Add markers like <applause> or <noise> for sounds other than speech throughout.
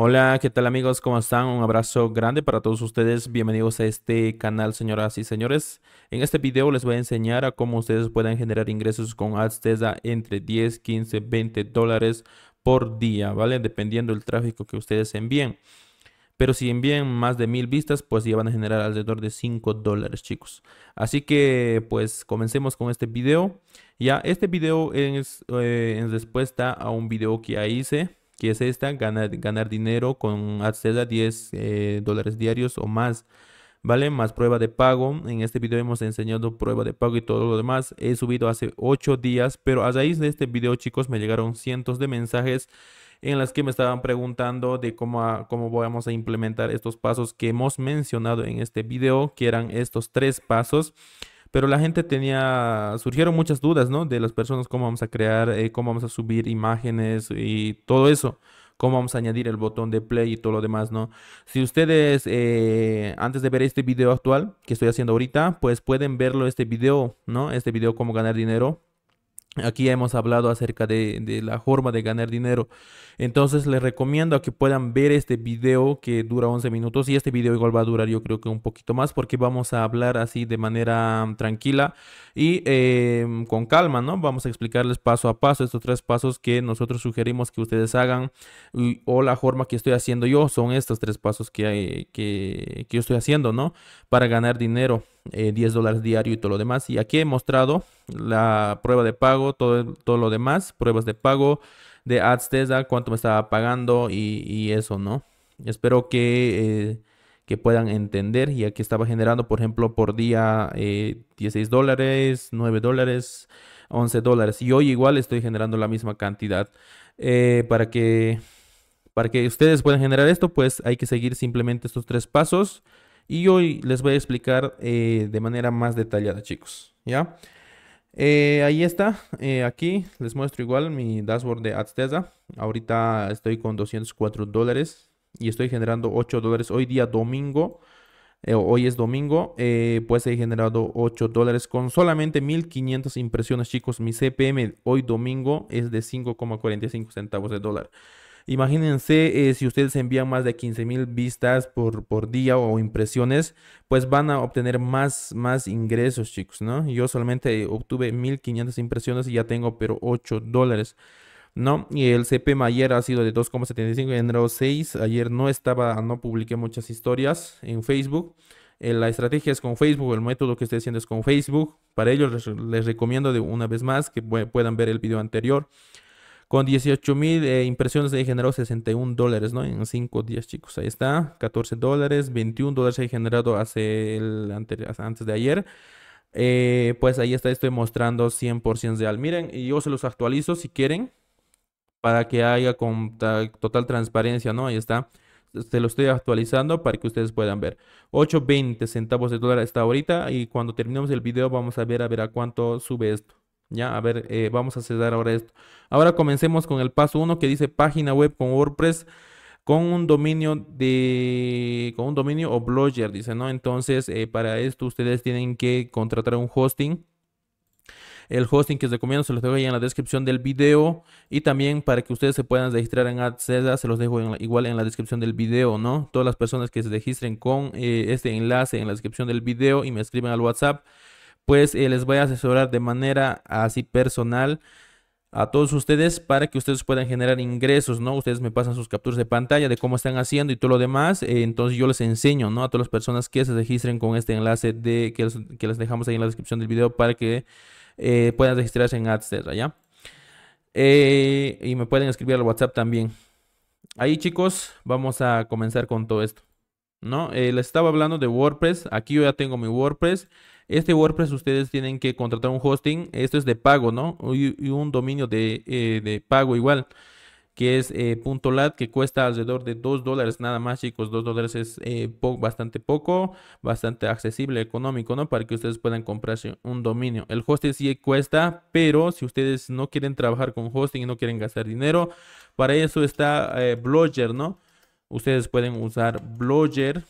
Hola, ¿qué tal amigos? ¿Cómo están? Un abrazo grande para todos ustedes. Bienvenidos a este canal, señoras y señores. En este video les voy a enseñar a cómo ustedes pueden generar ingresos con AdStesa entre 10, 15, 20 dólares por día, ¿vale? Dependiendo del tráfico que ustedes envíen. Pero si envíen más de mil vistas, pues ya van a generar alrededor de 5 dólares, chicos. Así que, pues, comencemos con este video. Ya, este video es eh, en respuesta a un video que ya hice que es esta, ganar, ganar dinero con acceder a 10 eh, dólares diarios o más. ¿Vale? Más prueba de pago. En este video hemos enseñado prueba de pago y todo lo demás. He subido hace 8 días, pero a raíz de este video, chicos, me llegaron cientos de mensajes en las que me estaban preguntando de cómo, cómo vamos a implementar estos pasos que hemos mencionado en este video, que eran estos tres pasos pero la gente tenía, surgieron muchas dudas, ¿no? De las personas, cómo vamos a crear, eh, cómo vamos a subir imágenes y todo eso, cómo vamos a añadir el botón de play y todo lo demás, ¿no? Si ustedes, eh, antes de ver este video actual que estoy haciendo ahorita, pues pueden verlo este video, ¿no? Este video, cómo ganar dinero Aquí hemos hablado acerca de, la forma de ganar dinero. Entonces les recomiendo a que puedan ver este video que dura 11 minutos y este video igual va a durar yo creo que un poquito más porque vamos a hablar así de manera mm, tranquila y em, con calma, ¿no? Vamos a explicarles paso a paso estos tres pasos que nosotros sugerimos que ustedes hagan o la forma que estoy haciendo yo son estos tres pasos que, que, que yo estoy haciendo, ¿no? Para ganar dinero. 10 eh, dólares diario y todo lo demás. Y aquí he mostrado la prueba de pago, todo, todo lo demás, pruebas de pago de AdStesa, cuánto me estaba pagando y, eso, ¿no? Espero eh, que, puedan entender. Y aquí estaba generando, por ejemplo, por día 16 eh, dólares, 9 dólares, 11 dólares. Y hoy igual estoy generando la misma cantidad. para que... Para que ustedes puedan generar esto, pues hay que seguir simplemente estos tres pasos. Y hoy les voy a explicar eh, de manera más detallada, chicos. ¿Ya? Eh, ahí está, eh, aquí les muestro igual mi dashboard de AdStesa. Ahorita estoy con 204 dólares y estoy generando 8 dólares hoy día domingo. hoy es domingo, pues he generado 8 dólares con solamente 1500 impresiones, chicos. Mi CPM hoy domingo es de 5,45 centavos de dólar. Imagínense eh, si ustedes envían más de 15.000 vistas por, por día o impresiones, pues van a obtener más, más ingresos, chicos, ¿no? Yo solamente obtuve 1500 impresiones y ya tengo, pero 8 dólares. ¿no? Y el CPM ayer ha sido de 2,75, enero 6. Ayer no estaba, no publiqué muchas historias en Facebook. Eh, la estrategia es con Facebook, el método que estoy haciendo es con Facebook. Para ello les, les recomiendo de una vez más que puedan ver el video anterior. Con 18 mil eh, impresiones se generó 61 dólares, ¿no? En 5 días, chicos. Ahí está. 14 dólares, 21 dólares he generado hace antes de ayer. Eh, pues ahí está, estoy mostrando 100% real. Miren, y yo se los actualizo si quieren para que haya con total transparencia, ¿no? Ahí está. Se lo estoy actualizando para que ustedes puedan ver. 8.20 centavos de dólar está ahorita y cuando terminemos el video vamos a ver a ver a cuánto sube esto. Ya, a ver, eh, vamos a cerrar ahora esto. Ahora comencemos con el paso 1 que dice página web con WordPress con un dominio de con un dominio o blogger dice no entonces eh, para esto ustedes tienen que contratar un hosting el hosting que os recomiendo se los dejo ahí en la descripción del video y también para que ustedes se puedan registrar en AdSeda se los dejo igual en la descripción del video, ¿no? Todas las personas que se registren con eh, este enlace en la descripción del video y me escriben al WhatsApp pues eh, les voy a asesorar de manera así personal a todos ustedes para que ustedes puedan generar ingresos, ¿no? Ustedes me pasan sus capturas de pantalla de cómo están haciendo y todo lo demás. Eh, entonces yo les enseño, ¿no? A todas las personas que se registren con este enlace de, que, les, dejamos ahí en la descripción del video para que eh, puedan registrarse en AdSetra. ¿ya? y me pueden escribir al WhatsApp también. Ahí chicos, vamos a comenzar con todo esto, ¿no? les estaba hablando de WordPress. Aquí yo ya tengo mi WordPress. Este WordPress ustedes tienen que contratar un hosting, esto es de pago, ¿no? Y, un dominio eh, de, pago igual, que es eh, .lat, que cuesta alrededor de 2 dólares nada más, chicos. 2 dólares es eh, bastante poco, bastante accesible, económico, ¿no? Para que ustedes puedan comprarse un dominio. El hosting sí cuesta, pero si ustedes no quieren trabajar con hosting y no quieren gastar dinero, para eso está Blogger, ¿no? Ustedes pueden usar Blogger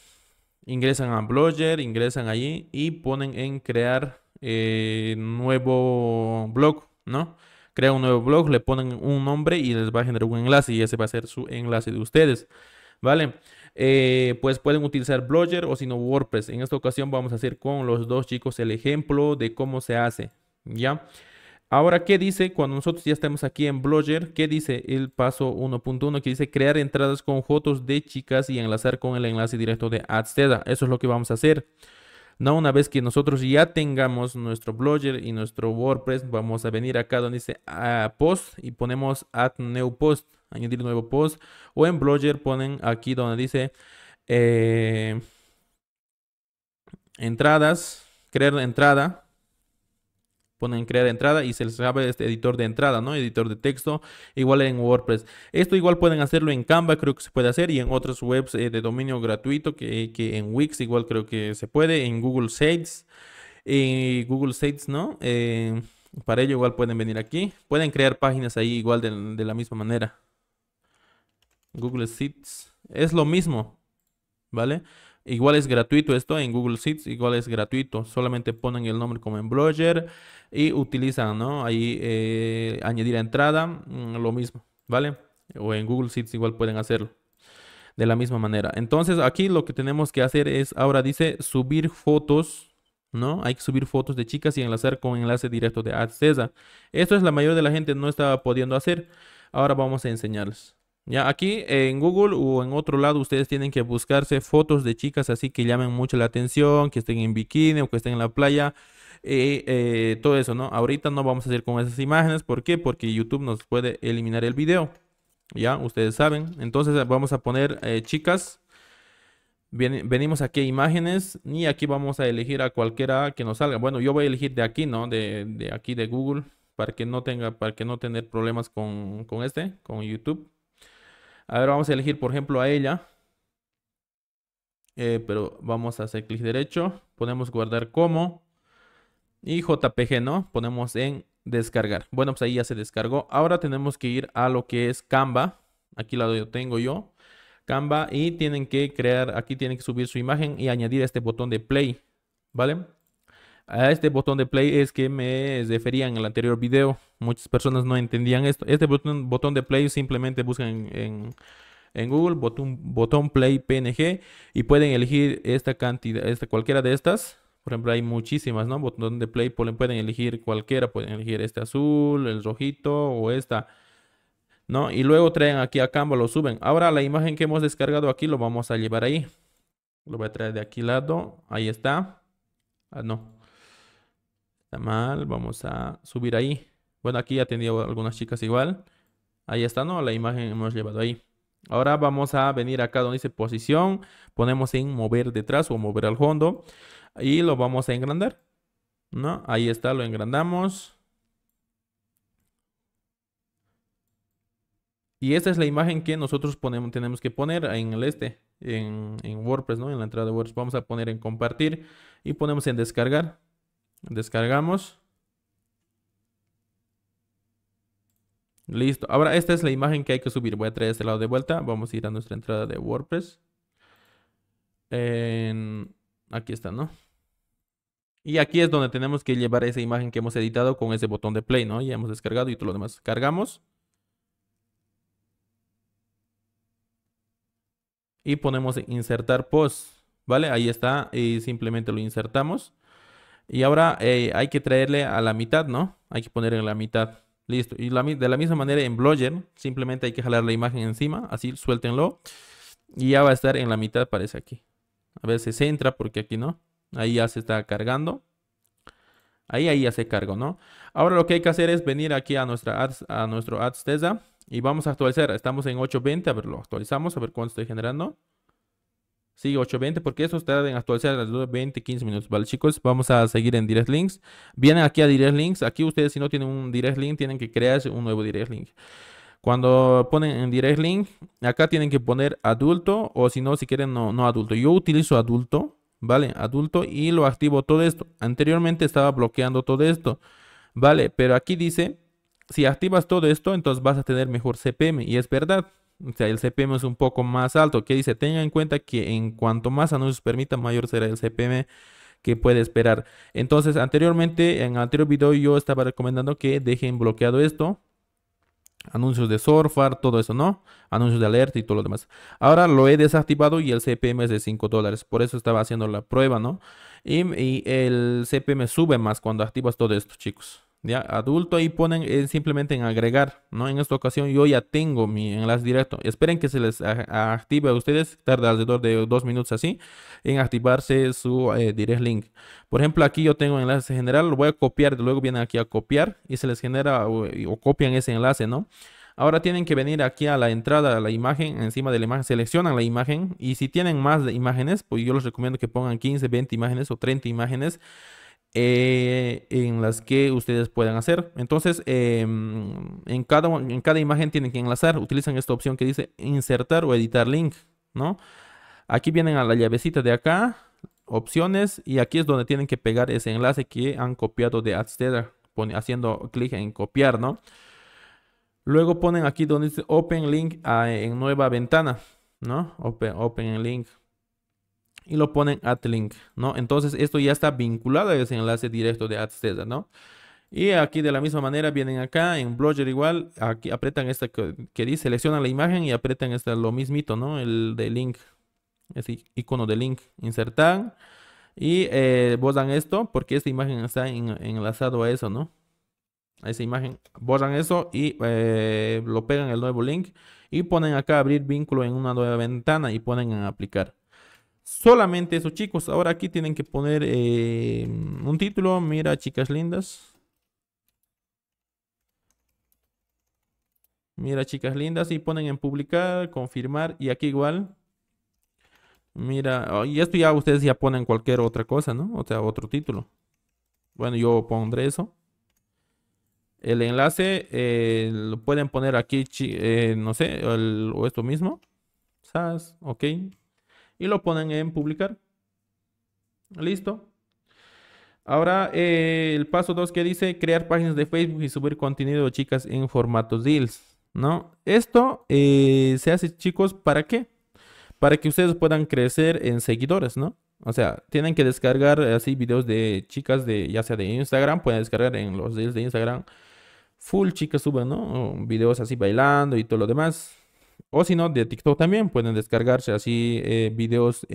ingresan a Blogger, ingresan allí y ponen en crear eh, nuevo blog, ¿no? crea un nuevo blog, le ponen un nombre y les va a generar un enlace y ese va a ser su enlace de ustedes, ¿vale? Eh, pues pueden utilizar Blogger o si no WordPress. En esta ocasión vamos a hacer con los dos chicos el ejemplo de cómo se hace, ¿ya? Ahora, ¿qué dice cuando nosotros ya estamos aquí en Blogger? ¿Qué dice el paso 1.1 que dice crear entradas con fotos de chicas y enlazar con el enlace directo de AdSeda, Eso es lo que vamos a hacer. No, una vez que nosotros ya tengamos nuestro Blogger y nuestro WordPress, vamos a venir acá donde dice ah, post y ponemos add new post, añadir nuevo post. O en Blogger ponen aquí donde dice eh, entradas, crear entrada ponen crear entrada y se les abre este editor de entrada, ¿no? Editor de texto, igual en WordPress. Esto igual pueden hacerlo en Canva, creo que se puede hacer, y en otras webs eh, de dominio gratuito, que, que, en Wix igual creo que se puede, en Google Sites, eh, Google Sites, ¿no? Eh, para ello igual pueden venir aquí, pueden crear páginas ahí igual de, de la misma manera. Google Sites, es lo mismo, ¿vale? Igual es gratuito esto en Google Seeds, igual es gratuito. Solamente ponen el nombre como en Blogger y utilizan, ¿no? Ahí eh, añadir entrada, mm, lo mismo, ¿vale? O en Google Sites igual pueden hacerlo de la misma manera. Entonces aquí lo que tenemos que hacer es, ahora dice subir fotos, ¿no? Hay que subir fotos de chicas y enlazar con enlace directo de AdSesa. Esto es la mayoría de la gente no estaba pudiendo hacer. Ahora vamos a enseñarles. Ya aquí en Google o en otro lado ustedes tienen que buscarse fotos de chicas así que llamen mucho la atención, que estén en bikini o que estén en la playa. y eh, eh, todo eso, ¿no? Ahorita no vamos a ir con esas imágenes. ¿Por qué? Porque YouTube nos puede eliminar el video. Ya, ustedes saben. Entonces vamos a poner eh, chicas. venimos aquí a imágenes y aquí vamos a elegir a cualquiera que nos salga. Bueno, yo voy a elegir de aquí, ¿no? De, aquí de Google para que no tenga, para que no tener problemas con, con este, con YouTube. A ver, vamos a elegir, por ejemplo, a ella. Eh, pero vamos a hacer clic derecho. Ponemos guardar como. Y JPG, ¿no? Ponemos en descargar. Bueno, pues ahí ya se descargó. Ahora tenemos que ir a lo que es Canva. Aquí lo tengo yo. Canva. Y tienen que crear, aquí tienen que subir su imagen y añadir este botón de play. ¿Vale? A este botón de play es que me refería en el anterior video. Muchas personas no entendían esto. Este botón, botón de play simplemente buscan en, Google botón, botón play PNG y pueden elegir esta cantidad, esta, cualquiera de estas. Por ejemplo, hay muchísimas, ¿no? Botón de play pueden elegir cualquiera, pueden elegir este azul, el rojito o esta. ¿No? Y luego traen aquí a Canva, lo suben. Ahora la imagen que hemos descargado aquí lo vamos a llevar ahí. Lo voy a traer de aquí lado. Ahí está. Ah, no. Está mal. Vamos a subir ahí. Bueno, aquí ya tenía algunas chicas igual. Ahí está, ¿no? La imagen hemos llevado ahí. Ahora vamos a venir acá donde dice posición. Ponemos en mover detrás o mover al fondo. Y lo vamos a engrandar. ¿No? Ahí está, lo engrandamos. Y esta es la imagen que nosotros ponemos, tenemos que poner en el este, en, en, WordPress, ¿no? En la entrada de WordPress. Vamos a poner en compartir y ponemos en descargar. Descargamos. Listo. Ahora esta es la imagen que hay que subir. Voy a traer este lado de vuelta. Vamos a ir a nuestra entrada de WordPress. Aquí está, ¿no? Y aquí es donde tenemos que llevar esa imagen que hemos editado con ese botón de play, ¿no? Ya hemos descargado y todo lo demás. Cargamos. Y ponemos insertar post, ¿vale? Ahí está y simplemente lo insertamos. Y ahora eh, hay que traerle a la mitad, ¿no? Hay que poner en la mitad. Listo. Y de la misma manera en Blogger, simplemente hay que jalar la imagen encima, así suéltenlo. Y ya va a estar en la mitad, parece aquí. A ver, se centra porque aquí no. Ahí ya se está cargando. Ahí, ahí ya se cargó, ¿no? Ahora lo que hay que hacer es venir aquí a, nuestra a nuestro AdsTesa y vamos a actualizar. Estamos en 8.20, a ver, lo actualizamos, a ver cuánto estoy generando. Sí, 8.20, porque eso está en actualizar a las 2.20, 15 minutos, ¿vale, chicos? Vamos a seguir en Direct Links. Vienen aquí a Direct Links. Aquí ustedes, si no tienen un Direct Link, tienen que crear un nuevo Direct Link. Cuando ponen en Direct Link, acá tienen que poner adulto o si no, si quieren, no, no adulto. Yo utilizo adulto, ¿vale? Adulto y lo activo todo esto. Anteriormente estaba bloqueando todo esto, ¿vale? Pero aquí dice, si activas todo esto, entonces vas a tener mejor CPM y es verdad. O sea, el CPM es un poco más alto. Que dice, tenga en cuenta que en cuanto más anuncios permita, mayor será el CPM que puede esperar. Entonces, anteriormente, en el anterior video yo estaba recomendando que dejen bloqueado esto. Anuncios de surfar, todo eso, ¿no? Anuncios de alerta y todo lo demás. Ahora lo he desactivado y el CPM es de 5 dólares. Por eso estaba haciendo la prueba, ¿no? Y, y el CPM sube más cuando activas todo esto, chicos ya adulto ahí ponen eh, simplemente en agregar, ¿no? En esta ocasión yo ya tengo mi enlace directo. Esperen que se les active a ustedes, tarda alrededor de dos minutos así, en activarse su eh, direct link. Por ejemplo, aquí yo tengo enlace general, lo voy a copiar, luego vienen aquí a copiar y se les genera o, copian ese enlace, ¿no? Ahora tienen que venir aquí a la entrada a la imagen, encima de la imagen, seleccionan la imagen y si tienen más de imágenes, pues yo les recomiendo que pongan 15, 20 imágenes o 30 imágenes eh, en las que ustedes puedan hacer. Entonces, em, en, cada, en cada imagen tienen que enlazar. Utilizan esta opción que dice insertar o editar link, ¿no? Aquí vienen a la llavecita de acá, opciones, y aquí es donde tienen que pegar ese enlace que han copiado de AdSteader, haciendo clic en copiar, ¿no? Luego ponen aquí donde dice Open Link ah, en nueva ventana, ¿no? Open, open Link y lo ponen link, ¿no? Entonces esto ya está vinculado a ese enlace directo de AdSense, ¿no? Y aquí de la misma manera vienen acá en Blogger igual, aquí apretan esta que, dice, seleccionan la imagen y apretan lo mismito, ¿no? El de link, ese icono de link, insertan y eh, borran esto porque esta imagen está en, enlazado a eso, ¿no? A esa imagen, borran eso y eh, lo pegan el nuevo link y ponen acá abrir vínculo en una nueva ventana y ponen en aplicar solamente esos chicos. Ahora aquí tienen que poner eh, un título. Mira, chicas lindas. Mira, chicas lindas. Y ponen en publicar, confirmar. Y aquí igual. Mira, oh, y esto ya ustedes ya ponen cualquier otra cosa, ¿no? O sea, otro título. Bueno, yo pondré eso. El enlace eh, lo pueden poner aquí, eh, no sé, o esto mismo. SAS, ok y lo ponen en publicar. Listo. Ahora eh, el paso 2 que dice crear páginas de Facebook y subir contenido, de chicas, en formatos deals. ¿No? Esto eh, se hace, chicos, ¿para qué? Para que ustedes puedan crecer en seguidores, ¿no? O sea, tienen que descargar eh, así videos de chicas de, ya sea de Instagram, pueden descargar en los deals de Instagram. Full chicas suben, ¿no? Videos así bailando y todo lo demás. O si no, de TikTok también pueden descargarse así eh, videos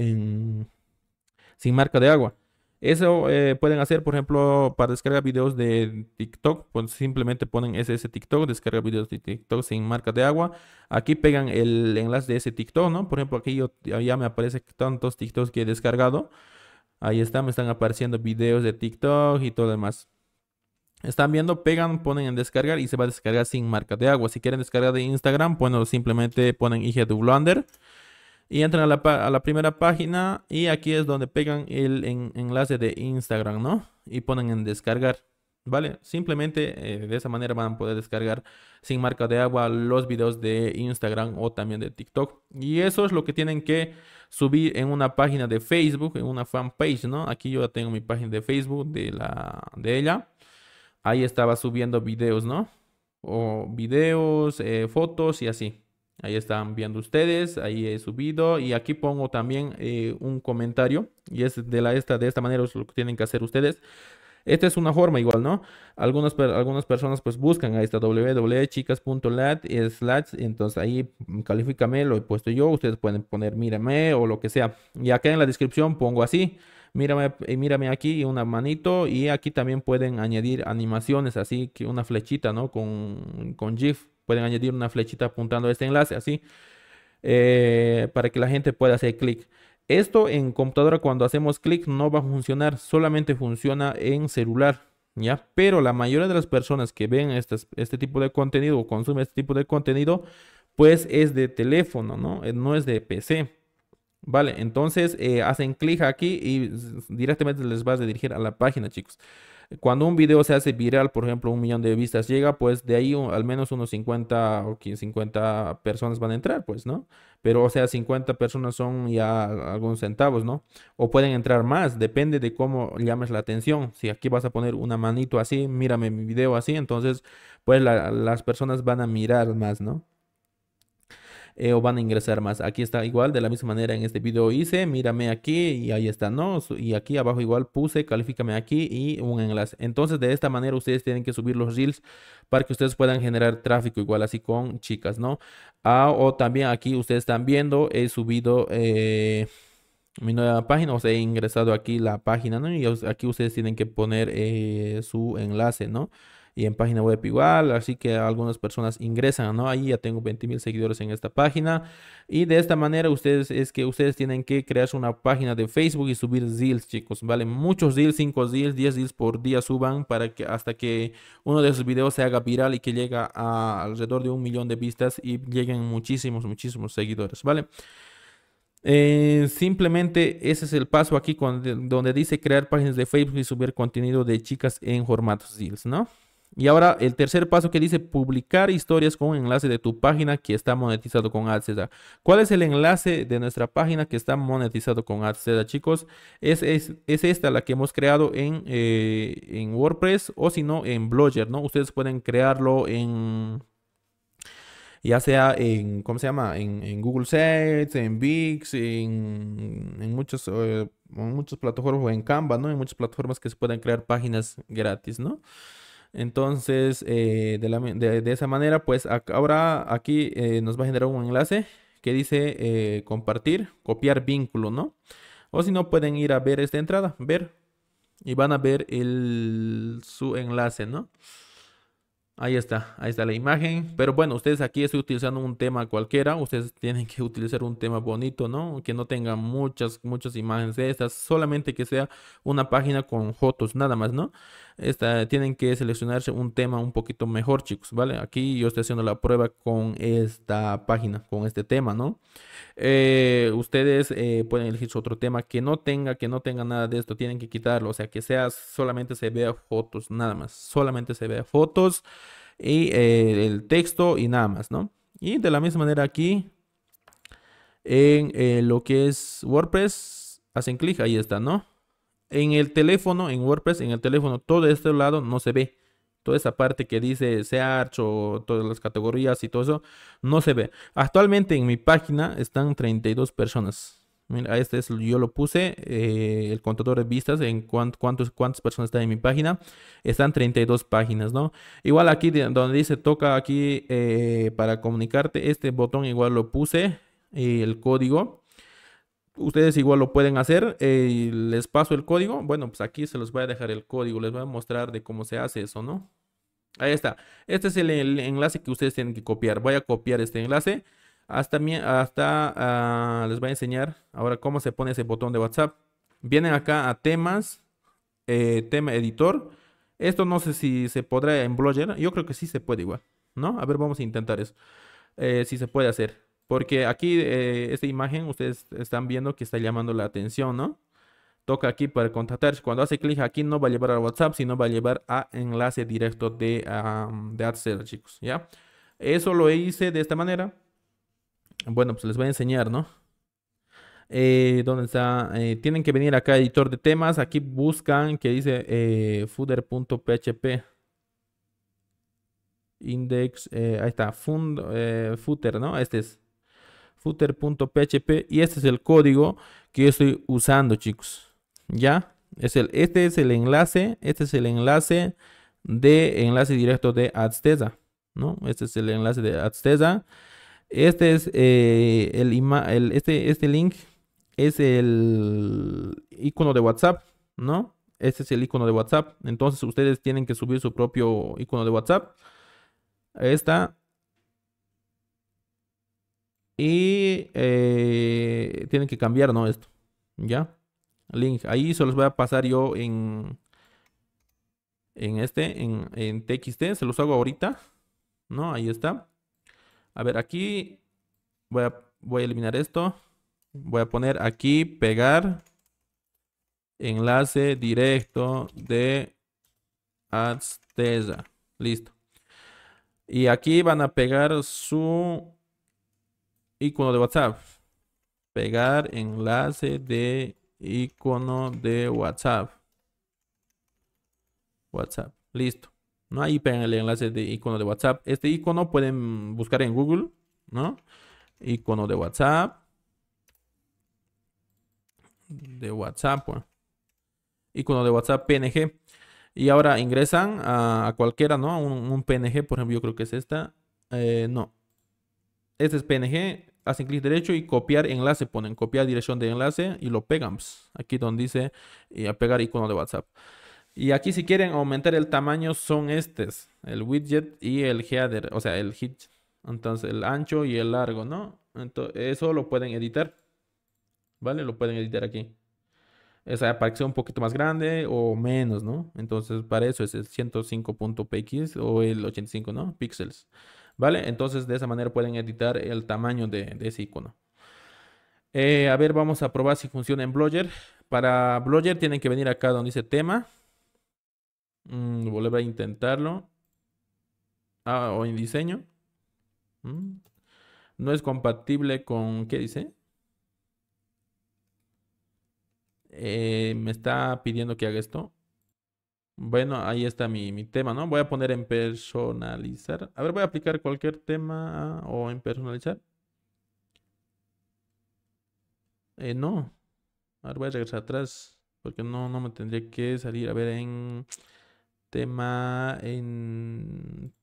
sin marca de agua. Eso eh, pueden hacer, por ejemplo, para descargar videos de TikTok, pues simplemente ponen SS TikTok, descarga videos de TikTok sin marca de agua. Aquí pegan el enlace de ese TikTok, ¿no? Por ejemplo, aquí yo, ya me aparece tantos TikToks que he descargado. Ahí está, me están apareciendo videos de TikTok y todo demás. Están viendo, pegan, ponen en descargar y se va a descargar sin marca de agua. Si quieren descargar de Instagram, bueno, simplemente ponen IG y entran a la, primera página y aquí es donde pegan el enlace de Instagram, ¿no? Y ponen en descargar. ¿Vale? Simplemente eh, de esa manera van a poder descargar sin marca de agua los videos de Instagram o también de TikTok. Y eso es lo que tienen que subir en una página de Facebook, en una fanpage, ¿no? Aquí yo tengo mi página de Facebook de, la, de ella ahí estaba subiendo videos, ¿no? O videos, eh, fotos y así. Ahí están viendo ustedes, ahí he subido y aquí pongo también eh, un comentario y es de la esta de esta manera es lo que tienen que hacer ustedes. Esta es una forma igual, ¿no? Algunas, algunas personas pues buscan a esta www.chicas.lat entonces ahí mm, califícame, lo he puesto yo, ustedes pueden poner mírame o lo que sea. Y acá en la descripción pongo así, mírame, eh, mírame aquí, una manito, y aquí también pueden añadir animaciones, así que una flechita, ¿no? Con, GIF, pueden añadir una flechita apuntando a este enlace, así, eh, para que la gente pueda hacer clic. Esto en computadora cuando hacemos clic no va a funcionar, solamente funciona en celular, ¿ya? Pero la mayoría de las personas que ven este, este tipo de contenido o consumen este tipo de contenido, pues es de teléfono, ¿no? Eh, no es de PC. Vale, entonces eh, hacen clic aquí y directamente les vas a dirigir a la página, chicos. Cuando un video se hace viral, por ejemplo, un millón de vistas llega, pues de ahí oh, al menos unos 50 o 50 personas van a entrar, pues, ¿no? Pero, o sea, 50 personas son ya algunos centavos, ¿no? O pueden entrar más, depende de cómo llames la atención. Si aquí vas a poner una manito así, mírame mi video así, entonces, pues las personas van a mirar más, ¿no? Eh, o van a ingresar más. Aquí está igual, de la misma manera en este video hice, mírame aquí y ahí está, ¿no? Y aquí abajo igual puse, califícame aquí y un enlace. Entonces de esta manera ustedes tienen que subir los reels para que ustedes puedan generar tráfico igual así con chicas, ¿no? Ah, o también aquí ustedes están viendo, he subido... Eh, mi nueva página, O sea, he ingresado aquí la página, ¿no? Y aquí ustedes tienen que poner eh, su enlace, ¿no? y en página web igual, así que algunas personas ingresan, ¿no? Ahí ya tengo 20 mil seguidores en esta página y de esta manera ustedes es que ustedes tienen que crear una página de Facebook y subir deals, chicos, ¿vale? Muchos deals, 5 deals, 10 deals por día suban para que hasta que uno de sus videos se haga viral y que llega a alrededor de un millón de vistas y lleguen muchísimos, muchísimos seguidores, ¿vale? Eh, simplemente ese es el paso aquí donde dice crear páginas de Facebook y subir contenido de chicas en formatos deals, ¿no? Y ahora el tercer paso que dice publicar historias con un enlace de tu página que está monetizado con AdSense. ¿Cuál es el enlace de nuestra página que está monetizado con AdSense, chicos? Es, esta la que hemos creado eh, en, WordPress o si no en Blogger, ¿no? Ustedes pueden crearlo en ya sea en, ¿cómo se llama? En, Google Sites, en VIX, en, muchos, eh, en muchas plataformas, o en Canva, ¿no? En muchas plataformas que se pueden crear páginas gratis, ¿no? Entonces, eh, de, esa manera, pues ahora aquí eh, nos va a generar un enlace que dice eh, compartir, copiar vínculo, ¿no? O si no, pueden ir a ver esta entrada, ver, y van a ver su enlace, ¿no? Ahí está, ahí está la imagen. Pero bueno, ustedes aquí estoy utilizando un tema cualquiera. Ustedes tienen que <laughs> utilizar un tema bonito, ¿no? Que no tenga muchas, muchas imágenes de estas. Solamente que sea una página con fotos, nada más, ¿no? Esta, tienen que seleccionarse un tema un poquito mejor, chicos, ¿vale? Aquí yo estoy haciendo la prueba con esta página, con este tema, ¿no? Eh, ustedes eh, pueden elegir otro tema que no tenga, que no tenga nada de esto. Tienen que quitarlo. O sea, que sea solamente se vea fotos, nada más. Solamente se vea fotos y eh, el texto y nada más, ¿no? Y de la misma manera aquí, en eh, lo que es WordPress, hacen clic, ahí está, ¿no? En el teléfono, en WordPress, en el teléfono, todo este lado no se ve. Toda esa parte que dice Search o todas las categorías y todo eso, no se ve. Actualmente en mi página están 32 personas. Mira, este es, yo lo puse, eh, el contador de vistas, en cuántos, cuántas personas están en mi página. Están 32 páginas, ¿no? Igual aquí donde dice toca aquí eh, para comunicarte, este botón igual lo puse, eh, el código. Ustedes igual lo pueden hacer. les paso el código. Bueno, pues aquí se los voy a dejar el código. Les voy a mostrar de cómo se hace eso, ¿no? Ahí está. Este es el enlace que ustedes tienen que copiar. Voy a copiar este enlace. Hasta, hasta ah, les voy a enseñar ahora cómo se pone ese botón de WhatsApp. Vienen acá a temas, eh, tema editor. Esto no sé si se podrá en Blogger. Yo creo que sí se puede igual, ¿no? A ver, vamos a intentar eso. Eh, si se puede hacer. Porque aquí, eh, esta imagen, ustedes están viendo que está llamando la atención, ¿no? Toca aquí para contactar Cuando hace clic aquí no va a llevar a WhatsApp, sino va a llevar a enlace directo de, AdSense, ah, de chicos, ¿ya? Eso lo hice de esta manera. Bueno, pues les voy a enseñar, ¿no? Eh, ¿Dónde está? Eh, tienen que venir acá, editor de temas. Aquí buscan que dice eh, footer.php. Index, ahí está, footer, ¿no? Este es footer.php y este es el código que yo estoy usando, chicos. ¿Ya? Es el, este es el enlace, este es el enlace de enlace directo de Adstesa, ¿no? Este es el enlace de Adstesa. Este es eh, el, este, este link es el icono de WhatsApp, ¿no? Este es el icono de WhatsApp. Entonces ustedes tienen que subir su propio icono de WhatsApp. está. Y eh, tienen que cambiar, ¿no? Esto. ¿Ya? Link. Ahí se los voy a pasar yo en... En este, en, en TXT. Se los hago ahorita. ¿No? Ahí está. A ver, aquí voy a, voy a eliminar esto. Voy a poner aquí pegar enlace directo de Azteza. Listo. Y aquí van a pegar su icono de WhatsApp. Pegar enlace de icono de WhatsApp. WhatsApp. Listo. ¿no? Ahí pegan el enlace de icono de WhatsApp. Este icono pueden buscar en Google, ¿no? Icono de WhatsApp. De WhatsApp, pues. Icono de WhatsApp PNG. Y ahora ingresan a, cualquiera, ¿no? Un, PNG, por ejemplo, yo creo que es esta. Eh, no. Este es PNG. Hacen clic derecho y copiar enlace. Ponen copiar dirección de enlace y lo pegan. Pues. Aquí donde dice pegar icono de WhatsApp. Y aquí si quieren aumentar el tamaño son estos, el widget y el header, o sea, el hit Entonces, el ancho y el largo, ¿no? eso lo pueden editar. ¿Vale? Lo pueden editar aquí. Esa para que sea un poquito más grande o menos, ¿no? Entonces, para eso es el 105.px o el 85, ¿no? Píxeles. ¿Vale? Entonces, de esa manera pueden editar el tamaño de, ese icono. Eh, a ver, vamos a probar si funciona en Blogger. Para Blogger tienen que venir acá donde dice tema Mm, volver a intentarlo. Ah, o en diseño. Mm. No es compatible con... ¿Qué dice? Eh, me está pidiendo que haga esto. Bueno, ahí está mi, tema, ¿no? Voy a poner en personalizar. A ver, voy a aplicar cualquier tema ah, o en personalizar. Eh, no. A ver, voy a regresar atrás porque no, no me tendría que salir. A ver, en tema en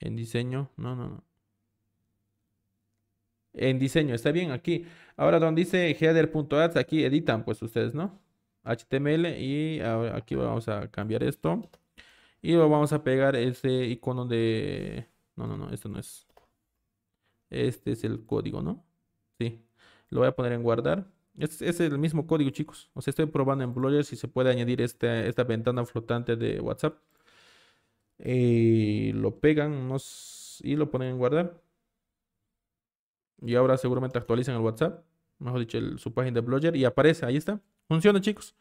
en diseño, no, no, no. En diseño, está bien aquí. Ahora donde dice header.ads, aquí editan pues ustedes, ¿no? HTML y ahora aquí vamos a cambiar esto. Y lo vamos a pegar ese icono de... No, no, no, esto no es. Este es el código, ¿no? Sí. Lo voy a poner en guardar. Es, el mismo código, chicos. O sea, estoy probando en Blogger si se puede añadir este, esta ventana flotante de WhatsApp. Y eh, lo pegan nos, y lo ponen en guardar. Y ahora seguramente actualizan el WhatsApp. Mejor dicho, su página de Blogger. Y aparece, ahí está. Funciona, chicos.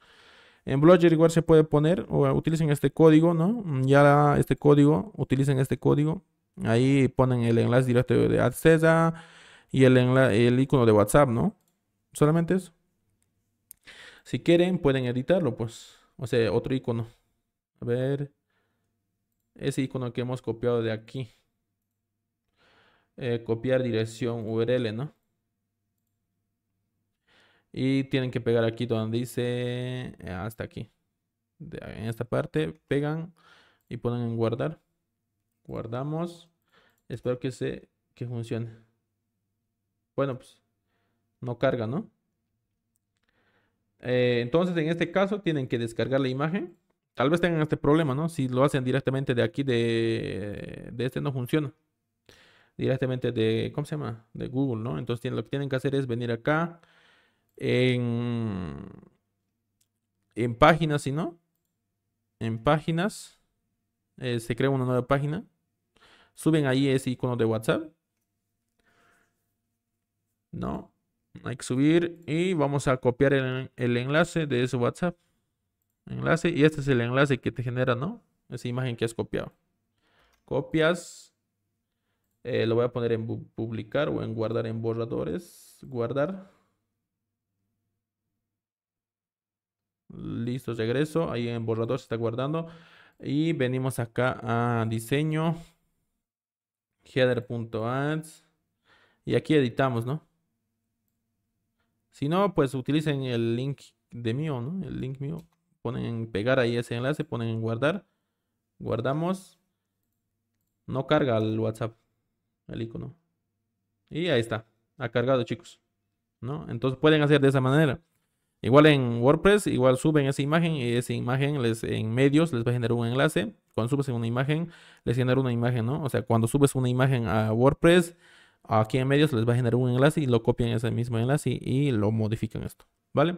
En Blogger igual se puede poner o eh, utilicen este código, ¿no? Mm, ya este código, utilicen este código. Ahí ponen el enlace directo de AdSesa y el, el icono de WhatsApp, ¿no? Solamente eso. Si quieren, pueden editarlo, pues. O sea, otro icono. A ver. Ese icono que hemos copiado de aquí. Eh, copiar dirección URL, ¿no? Y tienen que pegar aquí donde dice eh, hasta aquí. en esta parte pegan y ponen en guardar. Guardamos. Espero que se que funcione. Bueno, pues no carga, ¿no? Eh, entonces, en este caso, tienen que descargar la imagen. Tal vez tengan este problema, ¿no? Si lo hacen directamente de aquí, de, este no funciona. Directamente de, ¿cómo se llama? De Google, ¿no? Entonces, lo que tienen que hacer es venir acá en, en páginas, si no, en páginas, eh, se crea una nueva página. Suben ahí ese icono de WhatsApp. ¿No? Hay que subir y vamos a copiar el, enlace de ese WhatsApp. Enlace y este es el enlace que te genera, ¿no? Esa imagen que has copiado. Copias. Eh, lo voy a poner en publicar o en guardar en borradores. Guardar. Listo, regreso. Ahí en borrador se está guardando. Y venimos acá a diseño. Header.ads. Y aquí editamos, ¿no? Si no, pues utilicen el link de mío, ¿no? El link mío. Ponen en pegar ahí ese enlace, ponen en guardar. Guardamos. No carga el WhatsApp, el icono. Y ahí está. Ha cargado, chicos. ¿No? Entonces pueden hacer de esa manera. Igual en WordPress, igual suben esa imagen y esa imagen les, en medios les va a generar un enlace. Cuando subes una imagen, les genera una imagen, ¿no? O sea, cuando subes una imagen a WordPress, Aquí en medios les va a generar un enlace y lo copian ese mismo enlace y, lo modifican esto. ¿Vale?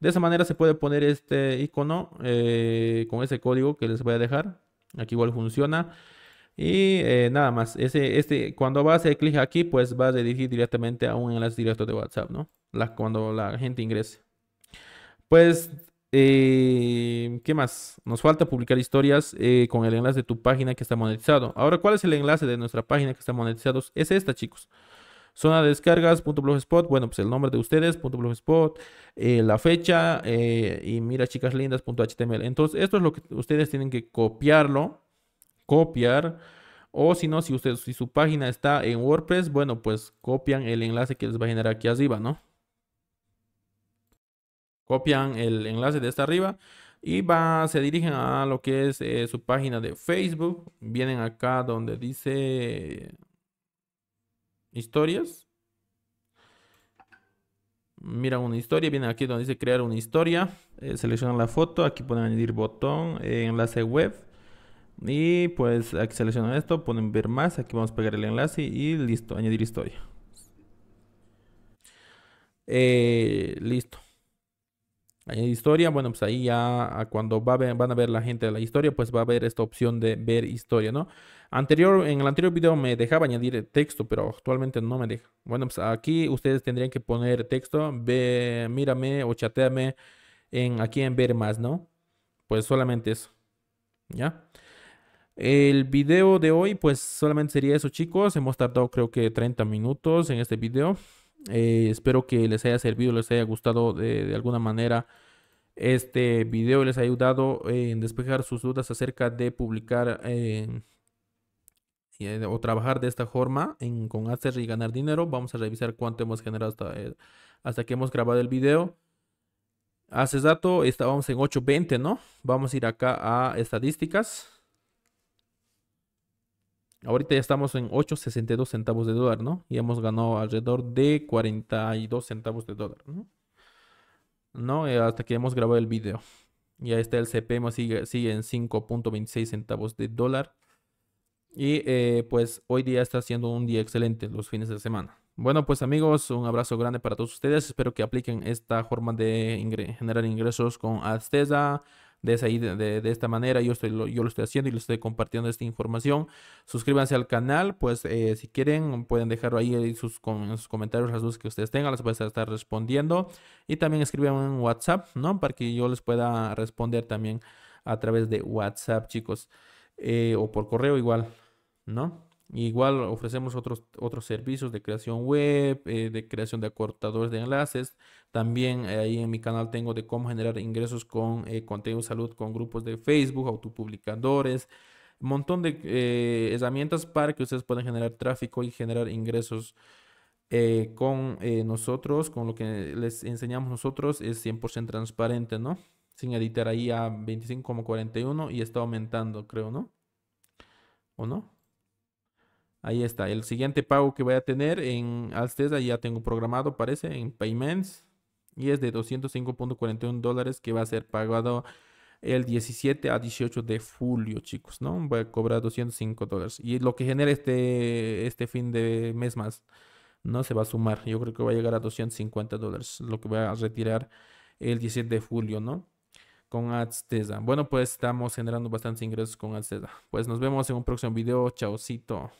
De esa manera se puede poner este icono eh, con ese código que les voy a dejar. Aquí igual funciona. Y eh, nada más, ese, este, cuando va a hacer clic aquí, pues va a dirigir directamente a un enlace directo de WhatsApp, ¿no? La, cuando la gente ingrese. Pues eh, ¿Qué más? Nos falta publicar historias eh, con el enlace de tu página que está monetizado. Ahora, ¿cuál es el enlace de nuestra página que está monetizado? Es esta, chicos. Zona de descargas, .blogspot, bueno, pues el nombre de ustedes, .blogspot, eh, la fecha y mira chicas lindas, Entonces, esto es lo que ustedes tienen que copiarlo, copiar, o si no, si, ustedes, si su página está en WordPress, bueno, pues copian el enlace que les va a generar aquí arriba, ¿no? Copian el enlace de esta arriba y va, se dirigen a lo que es eh, su página de Facebook. Vienen acá donde dice historias. Miran una historia, vienen aquí donde dice crear una historia. Eh, seleccionan la foto, aquí pueden añadir botón, eh, enlace web. Y pues aquí seleccionan esto, ponen ver más, aquí vamos a pegar el enlace y listo, añadir historia. listo historia, bueno, pues ahí ya ah, cuando van a ver la gente de la historia, pues va a haber esta opción de ver historia, ¿no? Anterior, en el anterior video me dejaba añadir texto, pero actualmente no me deja. Bueno, pues aquí ustedes tendrían que poner texto, ve, mírame o chateame en, aquí en ver más, ¿no? Pues solamente eso, ¿ya? El video de hoy, pues solamente sería eso, chicos. Hemos tardado creo que 30 minutos en este video. Eh, espero que les haya servido, les haya gustado de, alguna manera este video les ha ayudado en despejar sus dudas acerca de publicar eh, eh, o trabajar de esta forma en, con hacer y ganar dinero. Vamos a revisar cuánto hemos generado hasta, hasta que hemos grabado el video. Hace dato estábamos en 8.20, ¿no? Vamos a ir acá a estadísticas. Ahorita ya estamos en 8.62 centavos de dólar, ¿no? Y hemos ganado alrededor de 42 centavos de dólar, ¿no? Eh, hasta que hemos grabado el video. Y ahí está el CPM, sigue, sigue en 5.26 centavos de dólar. Y eh, pues hoy día está siendo un día excelente los fines de semana. Bueno, pues amigos, un abrazo grande para todos ustedes. Espero que apliquen esta forma de generar ingresos con Azteza de, de, esta manera. Yo, estoy, yo lo estoy haciendo y les estoy compartiendo esta información. Suscríbanse al canal, pues eh, si quieren pueden dejarlo ahí sus, sus comentarios, las dudas que ustedes tengan, las voy a estar respondiendo. Y también escriban en WhatsApp, ¿no? Para que yo les pueda responder también a través de WhatsApp, chicos. Eh, o por correo igual, ¿no? Igual ofrecemos otros, otros servicios de creación web, eh, de creación de acortadores de enlaces. También eh, ahí en mi canal tengo de cómo generar ingresos con eh, contenido de salud, con grupos de Facebook, autopublicadores. Un montón de herramientas para que ustedes puedan generar tráfico y generar ingresos con nosotros, con lo que les enseñamos nosotros. Es 100% transparente, ¿no? Sin editar ahí a 25,41 y está aumentando, creo, ¿no? ¿O no? Ahí está. El siguiente pago que voy a tener en Alstesa ya tengo programado, parece, en Payments. Y es de 205.41 dólares que va a ser pagado el 17 a 18 de julio, chicos, ¿no? Voy a cobrar 205 dólares. Y lo que genera este, este fin de mes más no se va a sumar. Yo creo que va a llegar a 250 dólares, lo que voy a retirar el 17 de julio, ¿no? Con Alstesa. Bueno, pues estamos generando bastantes ingresos con Alstesa. Pues nos vemos en un próximo video. Chaucito.